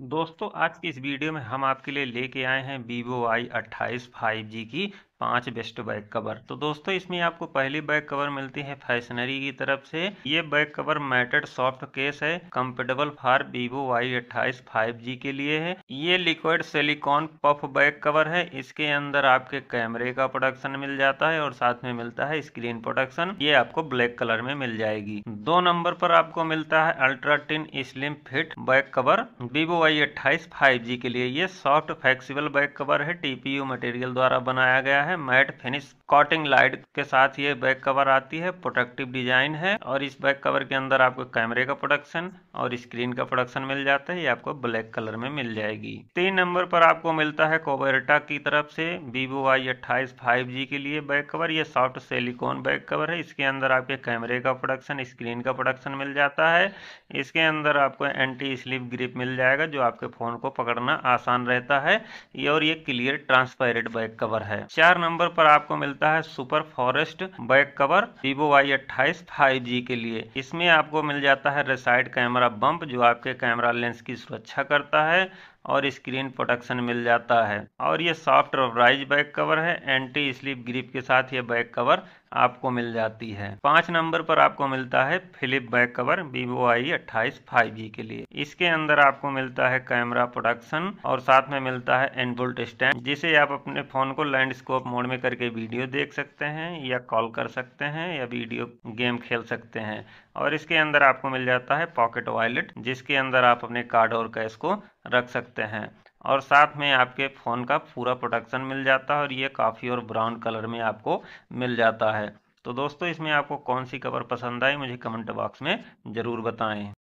दोस्तों आज की इस वीडियो में हम आपके लिए लेके आए हैं वीवो आई अट्ठाईस फाइव जी की पांच बेस्ट बैक कवर तो दोस्तों इसमें आपको पहली बैक कवर मिलती है फैशनरी की तरफ से ये back cover matted soft case है कंफर्टेबल फॉर वीवो वाई अट्ठाईस फाइव जी के लिए है ये liquid silicone puff back cover है इसके अंदर आपके कैमरे का प्रोडक्शन मिल जाता है और साथ में मिलता है स्क्रीन प्रोडक्शन ये आपको ब्लैक कलर में मिल जाएगी दो नंबर पर आपको मिलता है ultra thin slim fit back cover Vivo Y अट्ठाईस फाइव जी के लिए ये सॉफ्ट फ्लेक्सीबल बैक कवर है टीपीयू मटेरियल द्वारा बनाया गया है है मैट फिनिश कॉटिंग लाइट के साथ ये बैक कवर आती है प्रोटेक्टिव डिजाइन है और इस बैक कवर के अंदर आपको कैमरे का प्रोडक्शन और स्क्रीन का प्रोडक्शन मिल जाता है ये आपको ब्लैक कलर में मिल जाएगी तीन नंबर पर आपको मिलता है कोबेरटा की तरफ से वीवो वाई अट्ठाईस फाइव के लिए बैक कवर ये सॉफ्ट सेलिकॉन बैक कवर है इसके अंदर आपके कैमरे का प्रोडक्शन स्क्रीन का प्रोडक्शन मिल जाता है इसके अंदर आपको एंटी स्लिप ग्रिप मिल जाएगा जो आपके फोन को पकड़ना आसान रहता है और ये क्लियर ट्रांसपेरेंट बैक कवर है चार नंबर पर आपको मिलता है super forest back cover Vivo Y अट्ठाईस फाइव जी के लिए इसमें आपको मिल जाता है रेसाइड कैमरा बम्प जो आपके कैमरा लेंस की सुरक्षा करता है और स्क्रीन प्रोटेक्शन मिल जाता है और ये सॉफ्ट रबराइज बैक कवर है एंटी स्लिप ग्रिप के साथ ये बैक कवर आपको मिल जाती है पांच नंबर पर आपको मिलता है फिलिप बैक कवर वीवो आई अट्ठाईस फाइव जी के लिए इसके अंदर आपको मिलता है कैमरा प्रोडक्शन और साथ में मिलता है एनबोल्ट स्टैंड जिसे आप अपने फोन को लैंडस्कोप मोड में करके वीडियो देख सकते हैं या कॉल कर सकते हैं या वीडियो गेम खेल सकते हैं और इसके अंदर आपको मिल जाता है पॉकेट वॉलेट जिसके अंदर आप अपने कार्ड और कैश को रख सकते हैं और साथ में आपके फ़ोन का पूरा प्रोटेक्शन मिल जाता है और ये काफ़ी और ब्राउन कलर में आपको मिल जाता है तो दोस्तों इसमें आपको कौन सी कवर पसंद आई मुझे कमेंट बॉक्स में ज़रूर बताएं